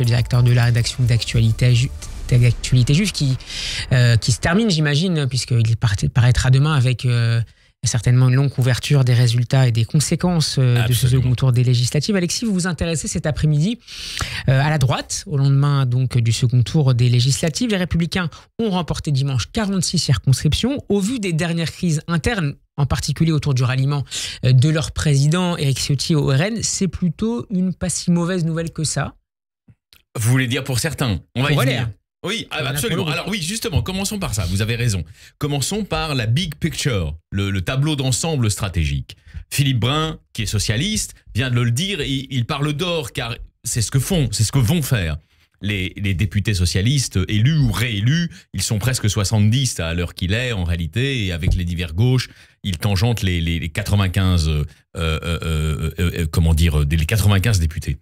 le directeur de la rédaction d'actualité d'actualité juive qui, euh, qui se termine, j'imagine, puisqu'il paraîtra demain avec euh, certainement une longue couverture des résultats et des conséquences euh, de ce second tour des législatives. Alexis, vous vous intéressez cet après-midi à la droite, au lendemain donc du second tour des législatives. Les Républicains ont remporté dimanche 46 circonscriptions. Au vu des dernières crises internes, en particulier autour du ralliement de leur président Éric Ciotti au RN, c'est plutôt une pas si mauvaise nouvelle que ça. Vous voulez dire pour certains. On va y venir. Oui, ah, absolument. Alors oui, justement, commençons par ça. Vous avez raison. Commençons par la big picture, le, tableau d'ensemble stratégique. Philippe Brun, qui est socialiste, vient de le dire. Il, parle d'or car c'est ce que font, c'est ce que vont faire. Les, députés socialistes élus ou réélus, ils sont presque 70 à l'heure qu'il est en réalité, et avec les divers gauches, ils tangentent les, 95, euh, euh, euh, comment dire, les 95 députés.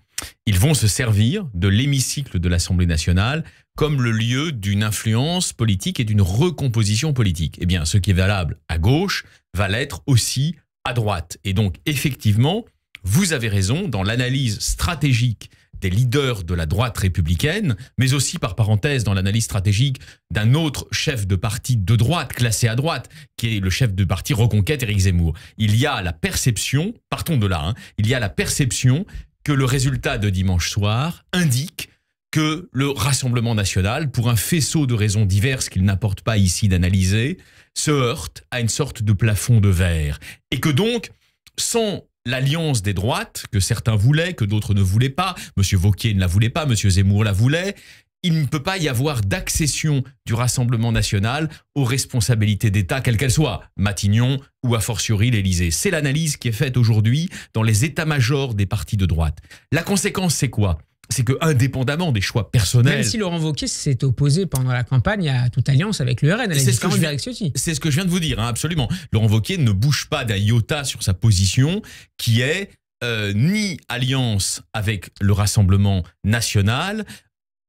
Ils vont se servir de l'hémicycle de l'Assemblée nationale comme le lieu d'une influence politique et d'une recomposition politique. Eh bien, ce qui est valable à gauche va l'être aussi à droite. Et donc, effectivement, vous avez raison dans l'analyse stratégique des leaders de la droite républicaine, mais aussi par parenthèse dans l'analyse stratégique d'un autre chef de parti de droite, classé à droite, qui est le chef de parti Reconquête, Éric Zemmour. Il y a la perception, partons de là, hein, il y a la perception que le résultat de dimanche soir indique que le Rassemblement national, pour un faisceau de raisons diverses qu'il n'apporte pas ici d'analyser, se heurte à une sorte de plafond de verre. Et que donc, sans l'alliance des droites, que certains voulaient, que d'autres ne voulaient pas, M. Vauquier ne la voulait pas, M. Zemmour la voulait, il ne peut pas y avoir d'accession du Rassemblement national aux responsabilités d'État, quelles qu'elles soient, Matignon ou a fortiori l'Élysée. C'est l'analyse qui est faite aujourd'hui dans les états-majors des partis de droite. La conséquence, c'est quoi c'est que, indépendamment des choix personnels. Même si Laurent Wauquiez s'est opposé pendant la campagne à toute alliance avec le RN, C'est ce, que je viens de vous dire, hein, absolument. Laurent Wauquiez ne bouge pas d'un iota sur sa position, qui est euh, ni alliance avec le Rassemblement national,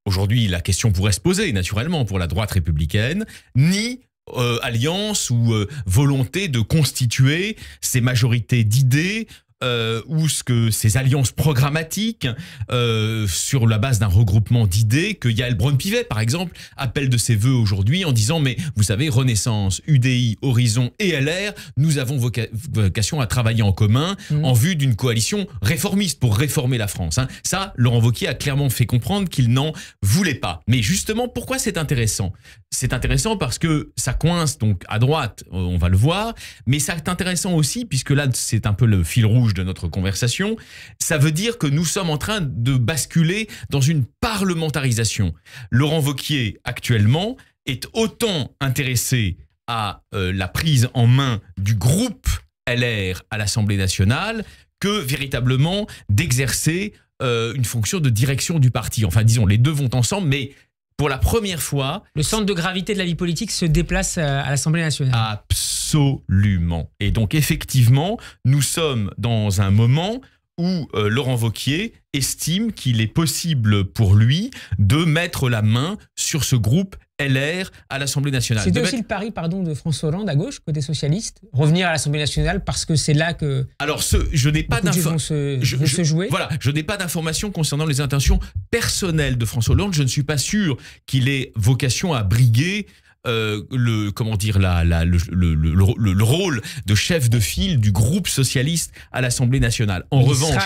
aujourd'hui la question pourrait se poser naturellement pour la droite républicaine, ni euh, alliance ou euh, volonté de constituer ces majorités d'idées euh, ou ce que ces alliances programmatiques euh, sur la base d'un regroupement d'idées que Yael Braun-Pivet, par exemple, appelle de ses voeux aujourd'hui en disant mais vous savez Renaissance, UDI, Horizon et LR, nous avons vocation à travailler en commun mm. en vue d'une coalition réformiste pour réformer la France. Hein. Ça, Laurent Wauquiez a clairement fait comprendre qu'il n'en voulait pas. Mais justement, pourquoi c'est intéressant C'est intéressant parce que ça coince donc à droite, on va le voir, mais c'est intéressant aussi puisque là c'est un peu le fil rouge de notre conversation, ça veut dire que nous sommes en train de basculer dans une parlementarisation. Laurent Vauquier, actuellement, est autant intéressé à euh, la prise en main du groupe LR à l'Assemblée nationale que véritablement d'exercer euh, une fonction de direction du parti. Enfin, disons, les deux vont ensemble, mais pour la première fois... Le centre de gravité de la vie politique se déplace euh, à l'Assemblée nationale. Absolument absolument. Et donc effectivement, nous sommes dans un moment où euh, Laurent Vauquier estime qu'il est possible pour lui de mettre la main sur ce groupe LR à l'Assemblée nationale. C'est aussi le pari pardon, de François Hollande à gauche, côté socialiste, revenir à l'Assemblée nationale parce que c'est là que... Alors je n'ai pas d'informations... se Voilà, je n'ai pas d'informations concernant les intentions personnelles de François Hollande. Je ne suis pas sûr qu'il ait vocation à briguer euh, le comment dire la, le, rôle de chef de file du groupe socialiste à l'Assemblée nationale. En Il revanche,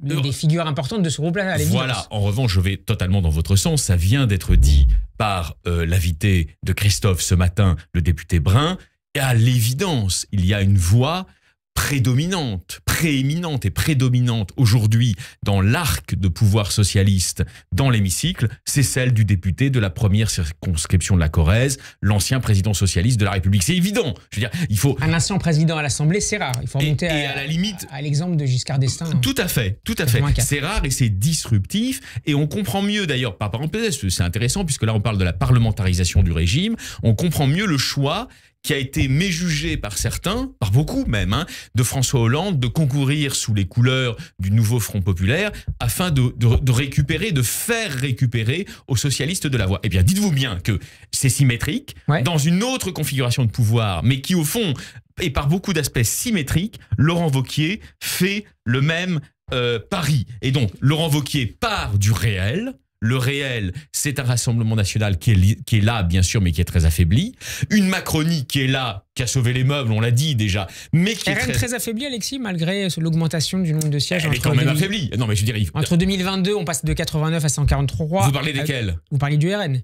des figures importantes de ce groupe-là. Voilà. En revanche, je vais totalement dans votre sens. Ça vient d'être dit par euh, l'invité de Christophe ce matin, le député Brun. Et à l'évidence, il y a une voix prédominante prééminente et prédominante aujourd'hui dans l'arc de pouvoir socialiste dans l'hémicycle, c'est celle du député de la première circonscription de la Corrèze, l'ancien président socialiste de la République. C'est évident. Je veux dire, il faut un ancien président à l'Assemblée, c'est rare. Il faut remonter et à, la limite l'exemple de Giscard d'Estaing. Hein. Tout à fait, tout à fait. C'est rare et c'est disruptif et on comprend mieux d'ailleurs par parenthèse, c'est intéressant puisque là on parle de la parlementarisation du régime, on comprend mieux le choix qui a été méjugé par certains, par beaucoup même, hein, de François Hollande, de concourir sous les couleurs du nouveau Front populaire afin de, récupérer, de faire récupérer aux socialistes de la voix. Eh bien, dites-vous bien que c'est symétrique, dans une autre configuration de pouvoir, mais qui au fond et par beaucoup d'aspects symétriques, Laurent Vauquier fait le même euh, pari. Et donc, Laurent Vauquier part du réel, le réel, c'est un Rassemblement national qui est, là, bien sûr, mais qui est très affaibli. Une Macronie qui est là, qui a sauvé les meubles, on l'a dit déjà, mais qui est très... affaibli, Alexis, malgré euh, l'augmentation du nombre de sièges. Elle est quand même affaibli. Non, mais je dirais... Entre 2022, on passe de 89 à 143. Vous parlez desquels euh, Vous parlez du RN.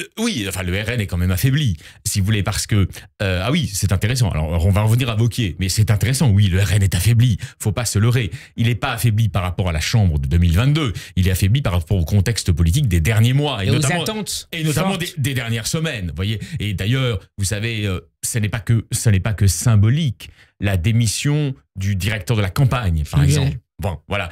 Euh, oui, enfin le RN est quand même affaibli, si vous voulez, parce que euh, ah oui, c'est intéressant. Alors on va revenir à Vauquier, mais c'est intéressant. Oui, le RN est affaibli. Faut pas se leurrer. Il n'est pas affaibli par rapport à la Chambre de 2022. Il est affaibli par rapport au contexte politique des derniers mois et, notamment, et notamment des, dernières semaines. vous Voyez. Et d'ailleurs, vous savez, euh, ce n'est pas que ce n'est pas que symbolique. La démission du directeur de la campagne, par exemple. Bon, voilà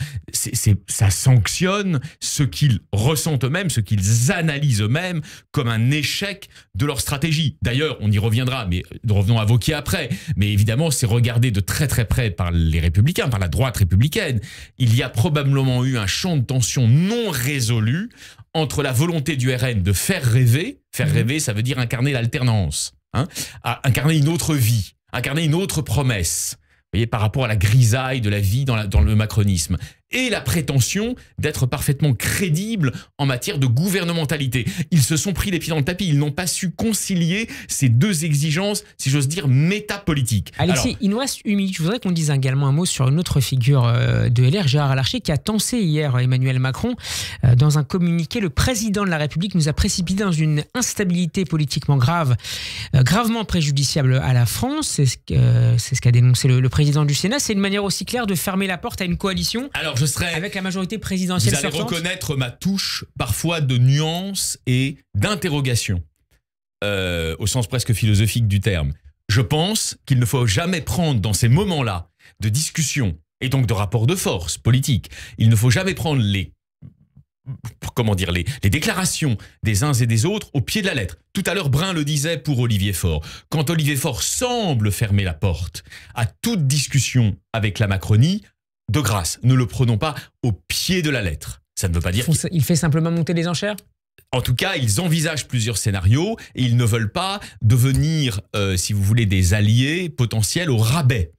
c'est, ça sanctionne ce qu'ils ressentent eux-mêmes, ce qu'ils analysent eux-mêmes comme un échec de leur stratégie. D'ailleurs, on y reviendra, mais revenons à Vauquier après. Mais évidemment, c'est regardé de très très près par les républicains, par la droite républicaine. Il y a probablement eu un champ de tension non résolu entre la volonté du RN de faire rêver, faire mmh. rêver, ça veut dire incarner l'alternance, hein, à incarner une autre vie, incarner une autre promesse. Vous voyez, par rapport à la grisaille de la vie dans, dans le macronisme et la prétention d'être parfaitement crédible en matière de gouvernementalité. Ils se sont pris les pieds dans le tapis, ils n'ont pas su concilier ces deux exigences, si j'ose dire, métapolitiques. Alexis, Alors, il nous reste une Je voudrais qu'on dise également un mot sur une autre figure euh, de LR, Gérard Larcher, qui a tensé hier euh, Emmanuel Macron. Euh, dans un communiqué, le président de la République nous a précipité dans une instabilité politiquement grave, gravement préjudiciable à la France. C'est ce qu'a dénoncé le, président du Sénat. C'est une manière aussi claire de fermer la porte à une coalition. Alors, je Avec la majorité présidentielle. Vous allez reconnaître ma touche parfois de nuances et d'interrogation, euh, au sens presque philosophique du terme. Je pense qu'il ne faut jamais prendre dans ces moments-là de discussion et donc de rapport de force politique, il ne faut jamais prendre les comment dire, les, les, déclarations des uns et des autres au pied de la lettre. Tout à l'heure, Brun le disait pour Olivier Faure. Quand Olivier Faure semble fermer la porte à toute discussion avec la Macronie, de grâce, ne le prenons pas au pied de la lettre. Ça ne veut pas dire. Il, fait simplement monter les enchères en tout cas, ils envisagent plusieurs scénarios et ils ne veulent pas devenir, euh, si vous voulez, des alliés potentiels au rabais.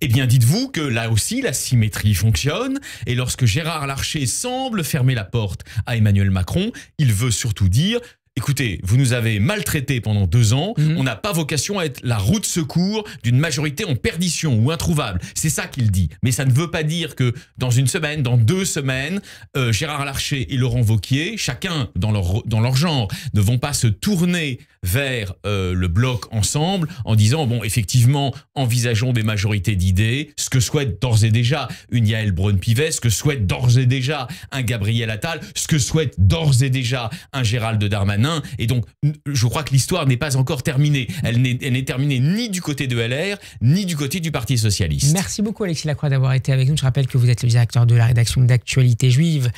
Eh bien, dites-vous que là aussi, la symétrie fonctionne, et lorsque Gérard Larcher semble fermer la porte à Emmanuel Macron, il veut surtout dire écoutez, vous nous avez maltraités pendant deux ans, mhm. on n'a pas vocation à être la roue de secours d'une majorité en perdition ou introuvable. C'est ça qu'il dit. Mais ça ne veut pas dire que dans une semaine, dans deux semaines, euh, Gérard Larcher et Laurent Vauquier, chacun dans leur, dans leur genre, ne vont pas se tourner vers euh, le bloc ensemble en disant, bon, effectivement, envisageons des majorités d'idées, ce que souhaite d'ores et déjà une Yael Braun-Pivet, ce que souhaite d'ores et déjà un Gabriel Attal, ce que souhaite d'ores et déjà un Gérald Darmanin, et donc, je crois que l'histoire n'est pas encore terminée. Elle n'est terminée ni du côté de LR, ni du côté du Parti Socialiste. Merci beaucoup, Alexis Lacroix, d'avoir été avec nous. Je rappelle que vous êtes le directeur de la rédaction d'actualité juive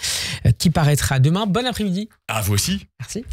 euh, qui paraîtra demain. Bon après-midi. À vous aussi. Merci.